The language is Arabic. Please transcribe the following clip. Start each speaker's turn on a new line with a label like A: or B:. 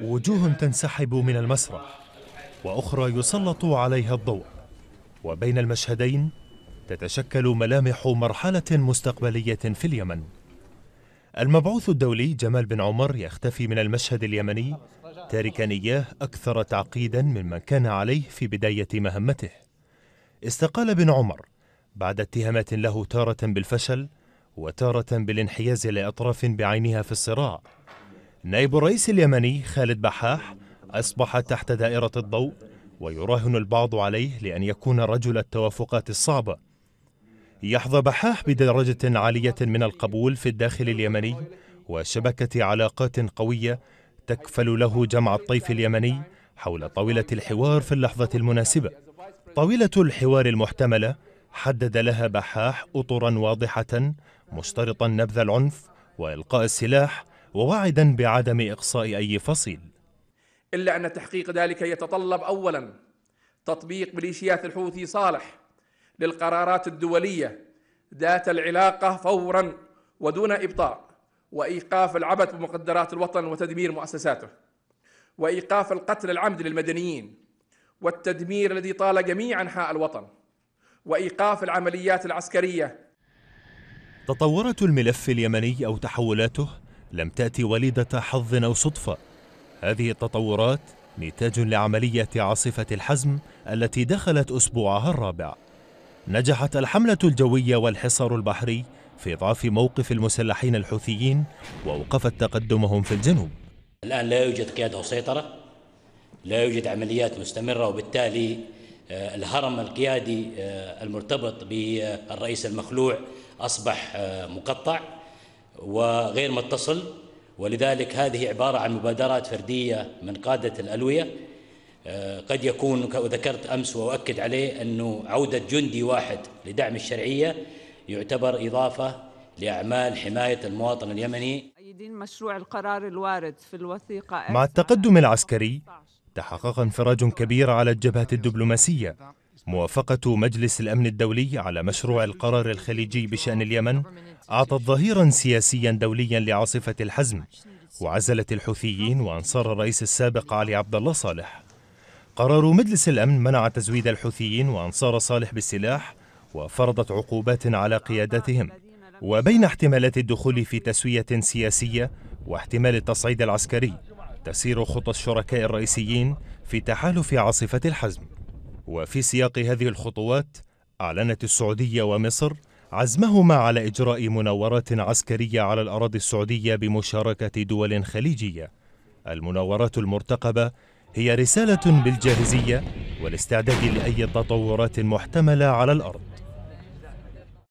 A: وجوه تنسحب من المسرح وأخرى يسلط عليها الضوء وبين المشهدين تتشكل ملامح مرحلة مستقبلية في اليمن المبعوث الدولي جمال بن عمر يختفي من المشهد اليمني تاركا إياه أكثر تعقيدا مما كان عليه في بداية مهمته استقال بن عمر بعد اتهامات له تارة بالفشل وتارة بالانحياز لأطراف بعينها في الصراع نائب الرئيس اليمني خالد بحاح أصبح تحت دائرة الضوء ويراهن البعض عليه لأن يكون رجل التوافقات الصعبة يحظى بحاح بدرجة عالية من القبول في الداخل اليمني وشبكة علاقات قوية تكفل له جمع الطيف اليمني حول طاولة الحوار في اللحظة المناسبة طاولة الحوار المحتملة حدد لها بحاح أطرا واضحة مشترطا نبذ العنف وإلقاء السلاح ووعدا بعدم إقصاء أي فصيل
B: إلا أن تحقيق ذلك يتطلب أولا تطبيق ميليشيات الحوثي صالح للقرارات الدولية ذات العلاقة فورا ودون إبطاء وإيقاف العبث بمقدرات الوطن وتدمير مؤسساته وإيقاف القتل العمد للمدنيين والتدمير الذي طال جميع أنحاء الوطن وإيقاف العمليات العسكرية
A: تطورات الملف اليمني أو تحولاته لم تأتي وليدة حظ أو صدفة هذه التطورات نتاج لعملية عاصفة الحزم التي دخلت أسبوعها الرابع نجحت الحملة الجوية والحصار البحري في ضعف موقف المسلحين الحوثيين وأوقفت تقدمهم في الجنوب
C: الآن لا يوجد قيادة وسيطرة لا يوجد عمليات مستمرة وبالتالي آه، الهرم القيادي آه، المرتبط بالرئيس المخلوع أصبح آه، مقطع وغير متصل ولذلك هذه عبارة عن مبادرات فردية من قادة الألوية آه، قد يكون وذكرت أمس وأؤكد عليه أنه عودة جندي واحد لدعم الشرعية يعتبر إضافة لأعمال حماية المواطن اليمني مشروع القرار الوارد في الوثيقة مع
A: التقدم العسكري تحقق انفراج كبير على الجبهة الدبلوماسية موافقة مجلس الأمن الدولي على مشروع القرار الخليجي بشأن اليمن أعطت ظهيرا سياسيا دوليا لعاصفة الحزم وعزلت الحوثيين وأنصار الرئيس السابق علي عبد الله صالح قرار مجلس الأمن منع تزويد الحوثيين وأنصار صالح بالسلاح وفرضت عقوبات على قيادتهم وبين احتمالات الدخول في تسوية سياسية واحتمال التصعيد العسكري تسير خطى الشركاء الرئيسيين في تحالف عاصفة الحزم وفي سياق هذه الخطوات أعلنت السعودية ومصر عزمهما على إجراء مناورات عسكرية على الأراضي السعودية بمشاركة دول خليجية. المناورات المرتقبة هي رسالة بالجاهزية والاستعداد لأي تطورات محتملة على الأرض.